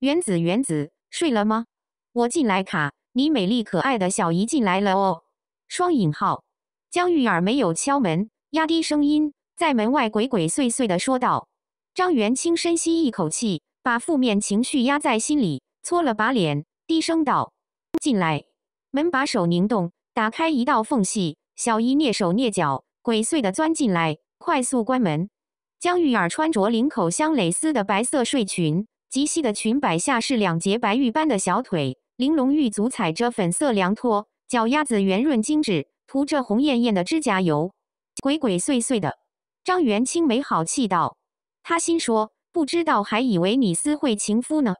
原子，原子，睡了吗？我进来卡你，美丽可爱的小姨进来了哦。双引号，江玉儿没有敲门，压低声音在门外鬼鬼祟祟的说道。张元清深吸一口气，把负面情绪压在心里，搓了把脸，低声道：“进来。”门把手拧动，打开一道缝隙，小姨蹑手蹑脚、鬼祟的钻进来，快速关门。江玉儿穿着领口镶蕾丝的白色睡裙。及膝的裙摆下是两截白玉般的小腿，玲珑玉足踩着粉色凉拖，脚丫子圆润精致，涂着红艳艳的指甲油，鬼鬼祟祟的。张元清没好气道：“他心说，不知道还以为你私会情夫呢。”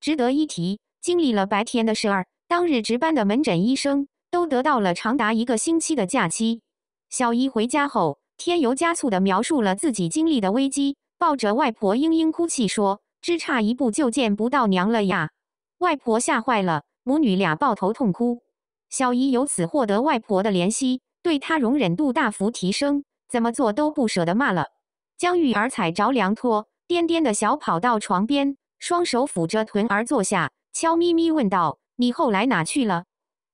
值得一提，经历了白天的事儿，当日值班的门诊医生都得到了长达一个星期的假期。小姨回家后添油加醋地描述了自己经历的危机，抱着外婆嘤嘤哭泣说。只差一步就见不到娘了呀！外婆吓坏了，母女俩抱头痛哭。小姨由此获得外婆的怜惜，对她容忍度大幅提升，怎么做都不舍得骂了。将玉儿踩着凉拖，颠颠的小跑到床边，双手抚着臀儿坐下，悄咪咪问道：“你后来哪去了？”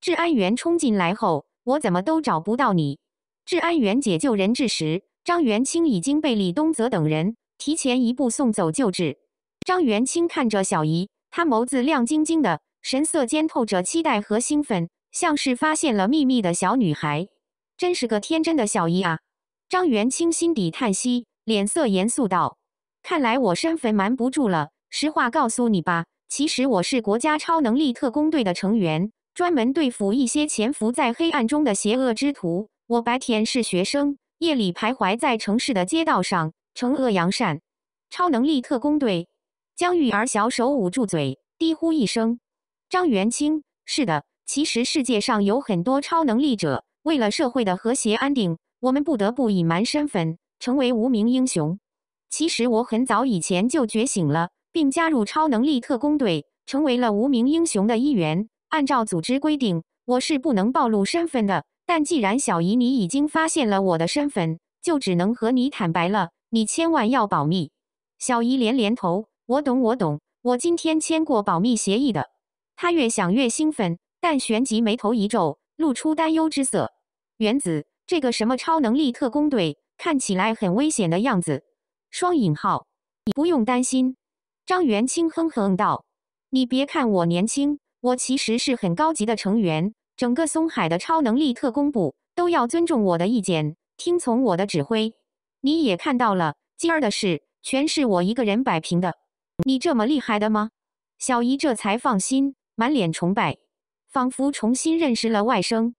治安员冲进来后，我怎么都找不到你。治安员解救人质时，张元清已经被李东泽等人提前一步送走救治。张元清看着小姨，他眸子亮晶晶的，神色间透着期待和兴奋，像是发现了秘密的小女孩，真是个天真的小姨啊！张元清心底叹息，脸色严肃道：“看来我身份瞒不住了。实话告诉你吧，其实我是国家超能力特工队的成员，专门对付一些潜伏在黑暗中的邪恶之徒。我白天是学生，夜里徘徊在城市的街道上，惩恶扬善。超能力特工队。”江玉儿小手捂住嘴，低呼一声：“张元清，是的，其实世界上有很多超能力者，为了社会的和谐安定，我们不得不隐瞒身份，成为无名英雄。其实我很早以前就觉醒了，并加入超能力特工队，成为了无名英雄的一员。按照组织规定，我是不能暴露身份的。但既然小姨你已经发现了我的身份，就只能和你坦白了。你千万要保密。”小姨连连头。我懂，我懂，我今天签过保密协议的。他越想越兴奋，但旋即眉头一皱，露出担忧之色。原子这个什么超能力特工队，看起来很危险的样子。双引号，你不用担心。”张元清哼哼道，“你别看我年轻，我其实是很高级的成员。整个松海的超能力特工部都要尊重我的意见，听从我的指挥。你也看到了，今儿的事全是我一个人摆平的。”你这么厉害的吗？小姨这才放心，满脸崇拜，仿佛重新认识了外甥。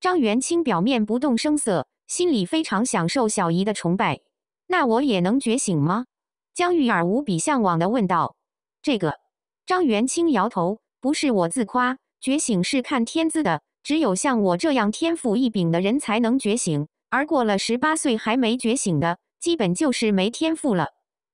张元清表面不动声色，心里非常享受小姨的崇拜。那我也能觉醒吗？江玉儿无比向往地问道。这个，张元清摇头，不是我自夸，觉醒是看天资的，只有像我这样天赋异禀的人才能觉醒，而过了十八岁还没觉醒的，基本就是没天赋了。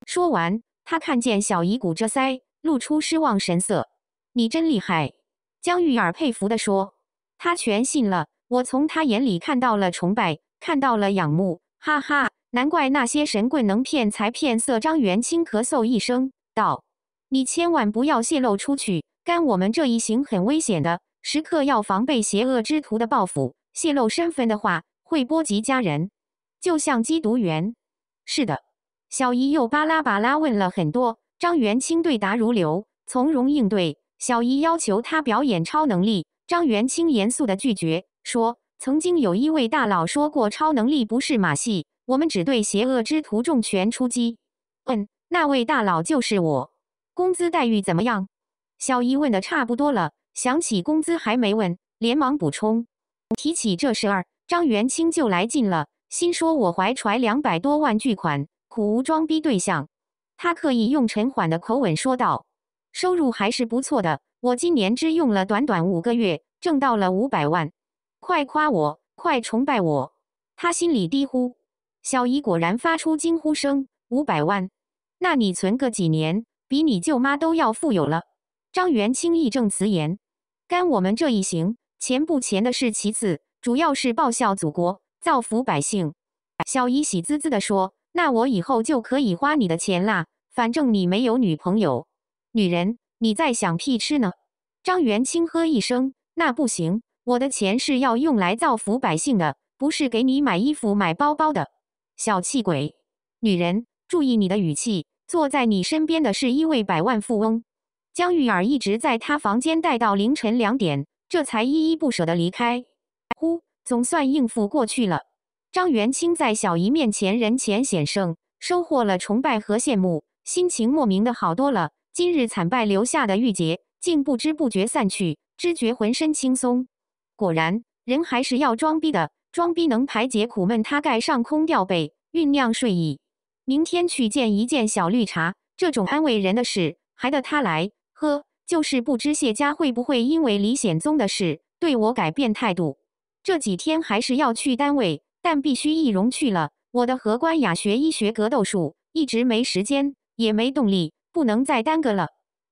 说完。他看见小姨鼓着腮，露出失望神色。你真厉害，江玉儿佩服地说。他全信了，我从他眼里看到了崇拜，看到了仰慕。哈哈，难怪那些神棍能骗财骗色。张元清咳嗽一声，道：“你千万不要泄露出去，干我们这一行很危险的，时刻要防备邪恶之徒的报复。泄露身份的话，会波及家人，就像缉毒员。”是的。小姨又巴拉巴拉问了很多，张元清对答如流，从容应对。小姨要求他表演超能力，张元清严肃地拒绝说：“曾经有一位大佬说过，超能力不是马戏，我们只对邪恶之徒重拳出击。”嗯，那位大佬就是我。工资待遇怎么样？小姨问的差不多了，想起工资还没问，连忙补充。提起这事儿，张元清就来劲了，心说我怀揣两百多万巨款。苦无装逼对象，他刻意用沉缓的口吻说道：“收入还是不错的，我今年只用了短短五个月，挣到了五百万，快夸我，快崇拜我！”他心里低呼。小姨果然发出惊呼声：“五百万？那你存个几年，比你舅妈都要富有了！”张元清义正词严：“干我们这一行，钱不钱的是其次，主要是报效祖国，造福百姓。”小姨喜滋滋的说。那我以后就可以花你的钱啦，反正你没有女朋友。女人，你在想屁吃呢？张元轻呵一声：“那不行，我的钱是要用来造福百姓的，不是给你买衣服买包包的。”小气鬼。女人，注意你的语气。坐在你身边的是一位百万富翁。江玉儿一直在他房间待到凌晨两点，这才依依不舍地离开。呼，总算应付过去了。张元清在小姨面前人前显圣，收获了崇拜和羡慕，心情莫名的好多了。今日惨败留下的郁结，竟不知不觉散去，知觉浑身轻松。果然，人还是要装逼的，装逼能排解苦闷。他盖上空调被，酝酿睡意，明天去见一件小绿茶。这种安慰人的事，还得他来。呵，就是不知谢家会不会因为李显宗的事对我改变态度。这几天还是要去单位。但必须易容去了。我的和关雅学医学格斗术，一直没时间，也没动力，不能再耽搁了。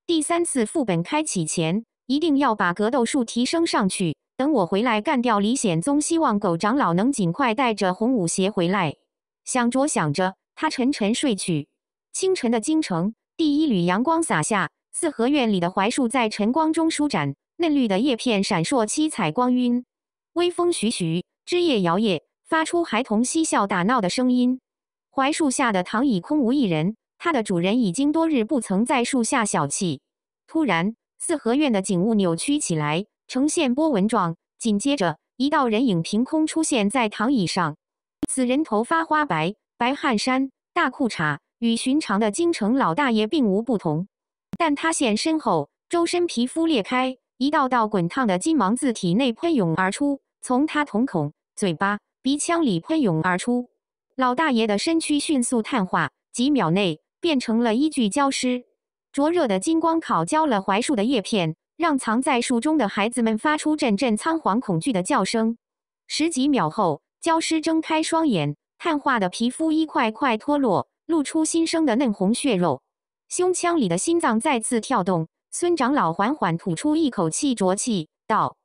第三次副本开启前，一定要把格斗术提升上去。等我回来干掉李显宗，希望狗长老能尽快带着红舞鞋回来。想着想着，他沉沉睡去。清晨的京城，第一缕阳光洒下，四合院里的槐树在晨光中舒展，嫩绿的叶片闪烁七彩光晕，微风徐徐，枝叶摇曳。发出孩童嬉笑打闹的声音，槐树下的躺椅空无一人，它的主人已经多日不曾在树下小憩。突然，四合院的景物扭曲起来，呈现波纹状。紧接着，一道人影凭空出现在躺椅上。此人头发花白，白汗衫、大裤衩，与寻常的京城老大爷并无不同。但他现身后，周身皮肤裂开，一道道滚烫的金芒自体内喷涌而出，从他瞳孔、嘴巴。鼻腔里喷涌而出，老大爷的身躯迅速碳化，几秒内变成了一具焦尸。灼热的金光烤焦了槐树的叶片，让藏在树中的孩子们发出阵阵仓皇恐惧的叫声。十几秒后，焦尸睁开双眼，碳化的皮肤一块块脱落，露出新生的嫩红血肉。胸腔里的心脏再次跳动。孙长老缓缓吐出一口气，浊气道：“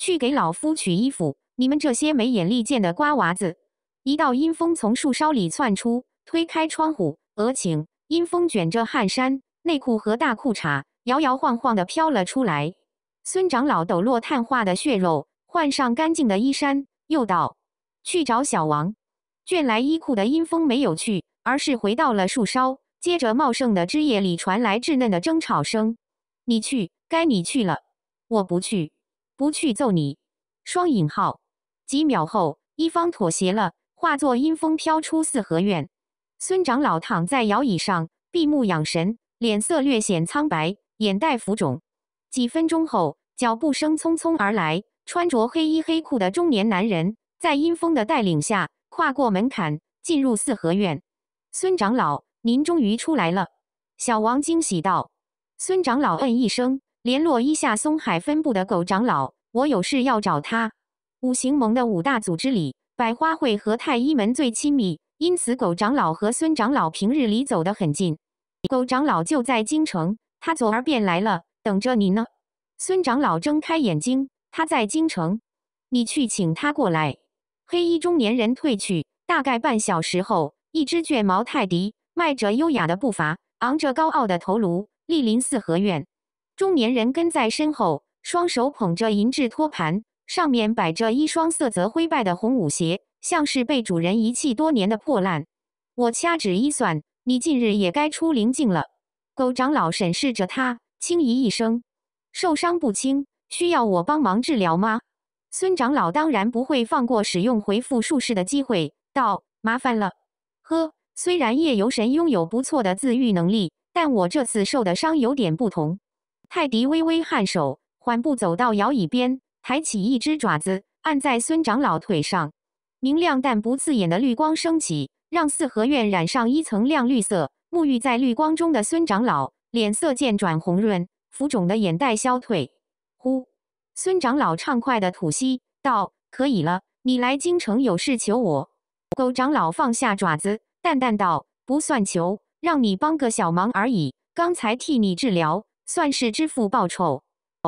去给老夫取衣服。”你们这些没眼力见的瓜娃子！一道阴风从树梢里窜出，推开窗户，额，请阴风卷着汗衫、内裤和大裤衩，摇摇晃晃地飘了出来。孙长老抖落碳化的血肉，换上干净的衣衫，又道：“去找小王。”卷来衣裤的阴风没有去，而是回到了树梢。接着，茂盛的枝叶里传来稚嫩的争吵声：“你去，该你去了。”“我不去，不去揍你。”双引号。几秒后，一方妥协了，化作阴风飘出四合院。孙长老躺在摇椅上，闭目养神，脸色略显苍白，眼袋浮肿。几分钟后，脚步声匆匆而来，穿着黑衣黑裤的中年男人在阴风的带领下跨过门槛，进入四合院。孙长老，您终于出来了，小王惊喜道。孙长老嗯一声，联络一下松海分部的狗长老，我有事要找他。五行盟的五大组织里，百花会和太医门最亲密，因此狗长老和孙长老平日里走得很近。狗长老就在京城，他昨儿便来了，等着你呢。孙长老睁开眼睛，他在京城，你去请他过来。黑衣中年人退去，大概半小时后，一只卷毛泰迪迈着优雅的步伐，昂着高傲的头颅，莅临四合院。中年人跟在身后，双手捧着银质托盘。上面摆着一双色泽灰败的红舞鞋，像是被主人遗弃多年的破烂。我掐指一算，你近日也该出灵境了。狗长老审视着他，轻咦一声：“受伤不轻，需要我帮忙治疗吗？”孙长老当然不会放过使用回复术式的机会，道：“麻烦了。”呵，虽然夜游神拥有不错的自愈能力，但我这次受的伤有点不同。泰迪微微颔首，缓步走到摇椅边。抬起一只爪子按在孙长老腿上，明亮但不刺眼的绿光升起，让四合院染上一层亮绿色。沐浴在绿光中的孙长老脸色渐转红润，浮肿的眼袋消退。呼，孙长老畅快的吐息道：“可以了，你来京城有事求我。”狗长老放下爪子，淡淡道：“不算求，让你帮个小忙而已。刚才替你治疗，算是支付报酬。”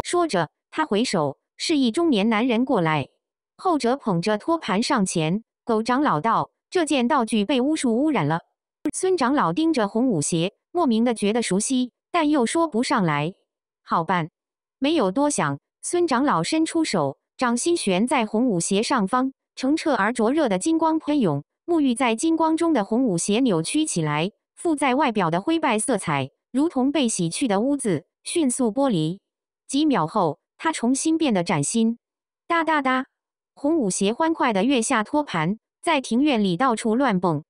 说着，他回首。示意中年男人过来，后者捧着托盘上前。狗长老道：“这件道具被巫术污染了。”孙长老盯着红舞鞋，莫名的觉得熟悉，但又说不上来。好办，没有多想，孙长老伸出手，掌心悬在红舞鞋上方，澄澈而灼热的金光喷涌。沐浴在金光中的红舞鞋扭曲起来，附在外表的灰败色彩，如同被洗去的污渍，迅速剥离。几秒后。他重新变得崭新，哒哒哒，红舞鞋欢快的跃下托盘，在庭院里到处乱蹦，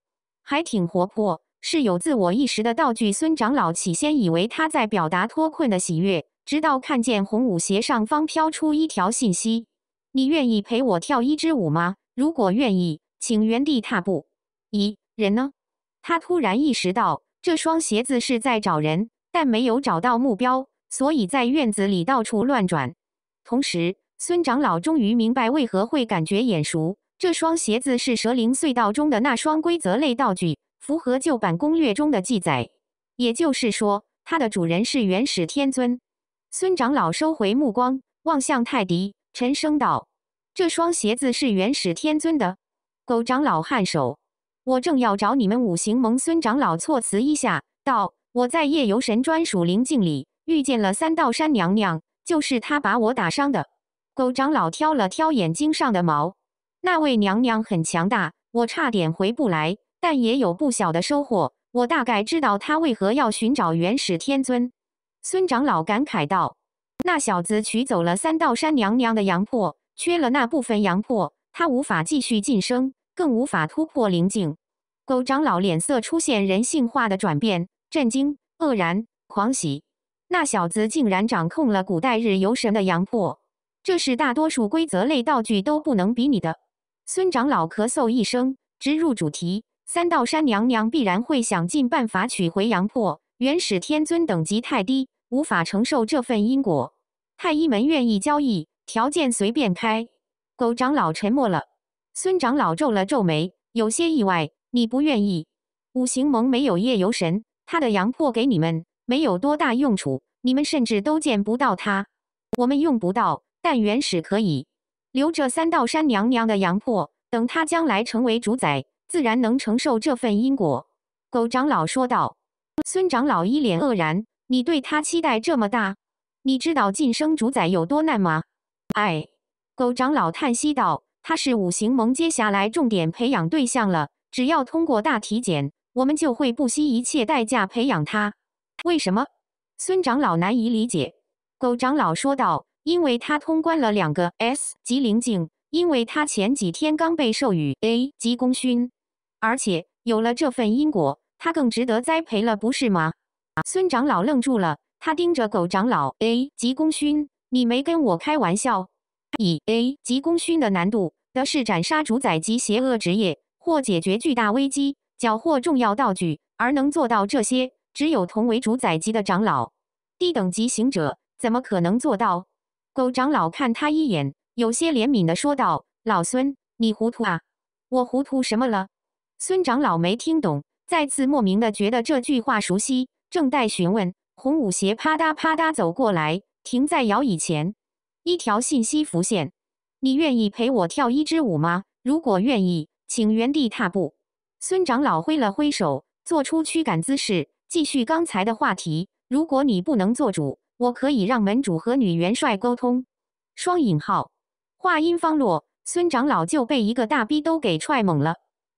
还挺活泼，是有自我意识的道具。孙长老起先以为他在表达脱困的喜悦，直到看见红舞鞋上方飘出一条信息：“你愿意陪我跳一支舞吗？如果愿意，请原地踏步。”咦，人呢？他突然意识到这双鞋子是在找人，但没有找到目标，所以在院子里到处乱转。同时，孙长老终于明白为何会感觉眼熟。这双鞋子是蛇灵隧道中的那双规则类道具，符合旧版攻略中的记载。也就是说，它的主人是元始天尊。孙长老收回目光，望向泰迪，沉声道：“这双鞋子是元始天尊的。”狗长老颔首：“我正要找你们五行盟孙长老措辞一下，道我在夜游神专属灵境里遇见了三道山娘娘。”就是他把我打伤的。狗长老挑了挑眼睛上的毛。那位娘娘很强大，我差点回不来，但也有不小的收获。我大概知道他为何要寻找元始天尊。孙长老感慨道：“那小子取走了三道山娘娘的阳魄，缺了那部分阳魄，他无法继续晋升，更无法突破灵境。”狗长老脸色出现人性化的转变：震惊、愕然、狂喜。那小子竟然掌控了古代日游神的阳魄，这是大多数规则类道具都不能比拟的。孙长老咳嗽一声，直入主题：三道山娘娘必然会想尽办法取回阳魄。元始天尊等级太低，无法承受这份因果。太医门愿意交易，条件随便开。狗长老沉默了。孙长老皱了皱眉，有些意外：你不愿意？五行盟没有夜游神，他的阳魄给你们。没有多大用处，你们甚至都见不到它。我们用不到，但原始可以留着。三道山娘娘的阳魄，等他将来成为主宰，自然能承受这份因果。”狗长老说道。孙长老一脸愕然：“你对他期待这么大？你知道晋升主宰有多难吗？”哎，狗长老叹息道：“他是五行盟接下来重点培养对象了。只要通过大体检，我们就会不惜一切代价培养他。”为什么？孙长老难以理解。狗长老说道：“因为他通关了两个 S 级灵境，因为他前几天刚被授予 A 级功勋，而且有了这份因果，他更值得栽培了，不是吗？”孙长老愣住了，他盯着狗长老：“A 级功勋？你没跟我开玩笑？以 A 级功勋的难度，的是斩杀主宰级邪恶职业或解决巨大危机、缴获重要道具，而能做到这些。”只有同为主宰级的长老，低等级行者怎么可能做到？狗长老看他一眼，有些怜悯的说道：“老孙，你糊涂啊！我糊涂什么了？”孙长老没听懂，再次莫名的觉得这句话熟悉，正待询问，洪武邪啪嗒啪嗒走过来，停在摇椅前，一条信息浮现：“你愿意陪我跳一支舞吗？如果愿意，请原地踏步。”孙长老挥了挥手，做出驱赶姿势。继续刚才的话题，如果你不能做主，我可以让门主和女元帅沟通。双引号。话音方落，孙长老就被一个大逼兜给踹懵了。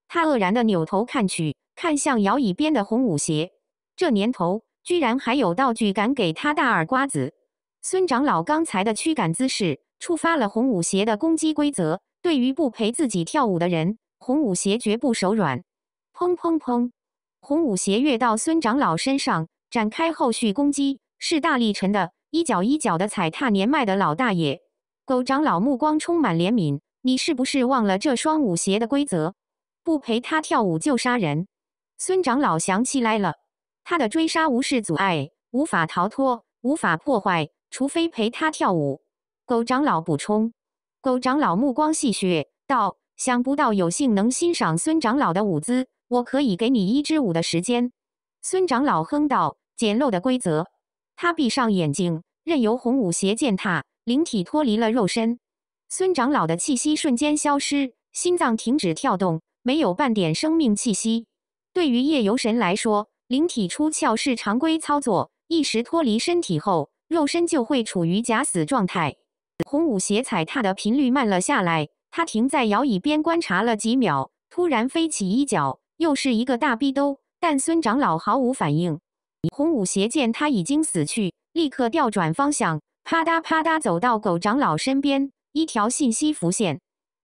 他愕然的扭头看去，看向摇椅边的红舞鞋。这年头，居然还有道具敢给他大耳瓜子！孙长老刚才的驱赶姿势触发了红舞鞋的攻击规则。对于不陪自己跳舞的人，红舞鞋绝不手软。砰砰砰！红舞鞋跃到孙长老身上，展开后续攻击，势大力沉的一脚一脚的踩踏年迈的老大爷。狗长老目光充满怜悯：“你是不是忘了这双舞鞋的规则？不陪他跳舞就杀人。”孙长老想起来了，他的追杀无视阻碍，无法逃脱，无法破坏，除非陪他跳舞。狗长老补充：“狗长老目光戏谑道，想不到有幸能欣赏孙长老的舞姿。”我可以给你一支舞的时间，孙长老哼道。简陋的规则。他闭上眼睛，任由红武邪践踏，灵体脱离了肉身。孙长老的气息瞬间消失，心脏停止跳动，没有半点生命气息。对于夜游神来说，灵体出窍是常规操作，一时脱离身体后，肉身就会处于假死状态。红武邪踩踏的频率慢了下来，他停在摇椅边观察了几秒，突然飞起一脚。又是一个大逼兜，但孙长老毫无反应。洪武邪见他已经死去，立刻调转方向，啪嗒啪嗒走到狗长老身边。一条信息浮现：“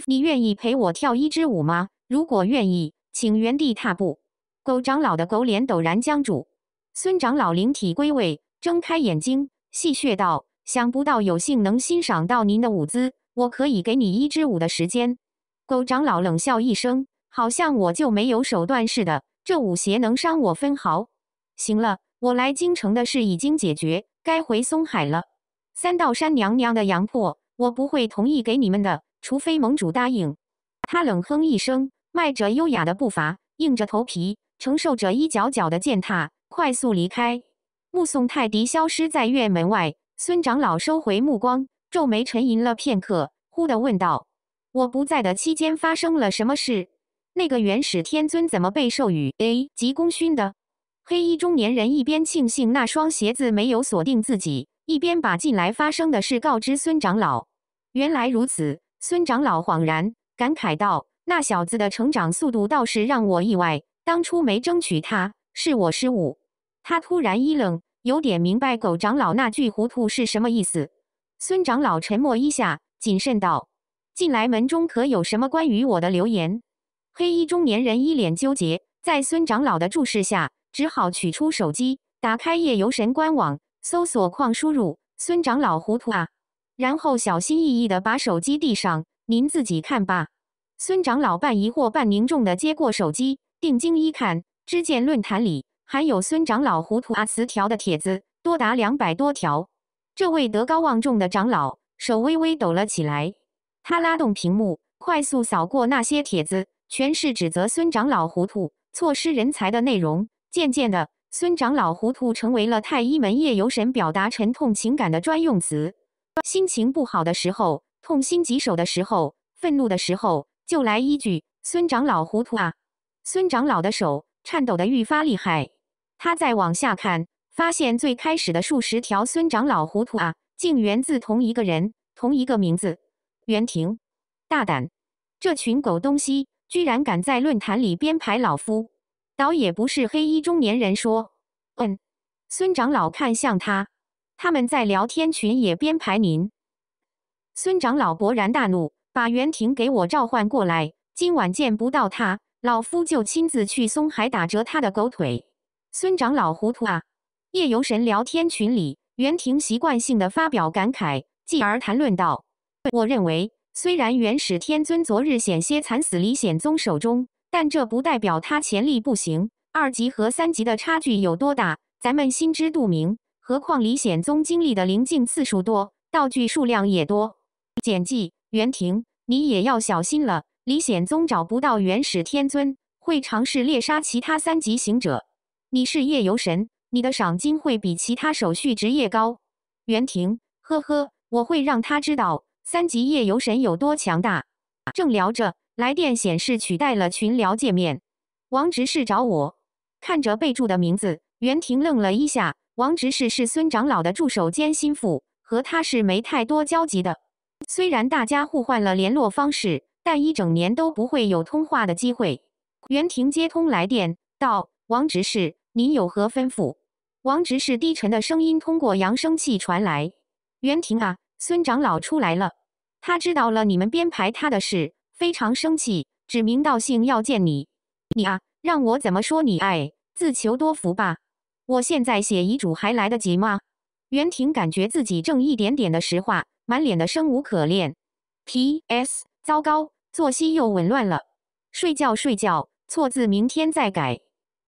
你愿意陪我跳一支舞吗？如果愿意，请原地踏步。”狗长老的狗脸陡然僵住。孙长老灵体归位，睁开眼睛，戏谑道：“想不到有幸能欣赏到您的舞姿，我可以给你一支舞的时间。”狗长老冷笑一声。好像我就没有手段似的，这五邪能伤我分毫？行了，我来京城的事已经解决，该回松海了。三道山娘娘的阳魄，我不会同意给你们的，除非盟主答应。他冷哼一声，迈着优雅的步伐，硬着头皮承受着一脚脚的践踏，快速离开，目送泰迪消失在院门外。孙长老收回目光，皱眉沉吟了片刻，忽地问道：“我不在的期间发生了什么事？”那个元始天尊怎么被授予 A 级功勋的？黑衣中年人一边庆幸那双鞋子没有锁定自己，一边把近来发生的事告知孙长老。原来如此，孙长老恍然感慨道：“那小子的成长速度倒是让我意外，当初没争取他，是我失误。”他突然一愣，有点明白狗长老那句“糊涂”是什么意思。孙长老沉默一下，谨慎道：“近来门中可有什么关于我的留言？”黑衣中年人一脸纠结，在孙长老的注视下，只好取出手机，打开夜游神官网，搜索框输入“孙长老糊涂啊”，然后小心翼翼的把手机递上：“您自己看吧。”孙长老半疑惑半凝重的接过手机，定睛一看，知见论坛里含有“孙长老糊涂啊”词条的帖子多达两百多条。这位德高望重的长老手微微抖了起来，他拉动屏幕，快速扫过那些帖子。全是指责孙长老糊涂、错失人才的内容。渐渐的，孙长老糊涂成为了太医门夜游神表达沉痛情感的专用词。心情不好的时候，痛心疾首的时候，愤怒的时候，就来一句“孙长老糊涂啊”。孙长老的手颤抖的愈发厉害。他再往下看，发现最开始的数十条“孙长老糊涂啊”竟源自同一个人、同一个名字——袁庭。大胆，这群狗东西！居然敢在论坛里编排老夫，倒也不是黑衣中年人说。嗯，孙长老看向他，他们在聊天群也编排您。孙长老勃然大怒，把袁婷给我召唤过来，今晚见不到他，老夫就亲自去松海打折他的狗腿。孙长老糊涂啊！夜游神聊天群里，袁婷习惯性的发表感慨，继而谈论道：“我认为。”虽然元始天尊昨日险些惨死李显宗手中，但这不代表他潜力不行。二级和三级的差距有多大，咱们心知肚明。何况李显宗经历的灵境次数多，道具数量也多。简记，袁廷，你也要小心了。李显宗找不到元始天尊，会尝试猎杀其他三级行者。你是夜游神，你的赏金会比其他手续职业高。袁廷，呵呵，我会让他知道。三级夜游神有多强大？正聊着，来电显示取代了群聊界面。王执事找我，看着备注的名字，袁婷愣了一下。王执事是孙长老的助手兼心腹，和他是没太多交集的。虽然大家互换了联络方式，但一整年都不会有通话的机会。袁婷接通来电，道：“王执事，您有何吩咐？”王执事低沉的声音通过扬声器传来：“袁婷啊，孙长老出来了。”他知道了你们编排他的事，非常生气，指名道姓要见你。你啊，让我怎么说你？哎，自求多福吧。我现在写遗嘱还来得及吗？袁婷感觉自己正一点点的石化，满脸的生无可恋。P.S. 糟糕，作息又紊乱了。睡觉睡觉。错字明天再改。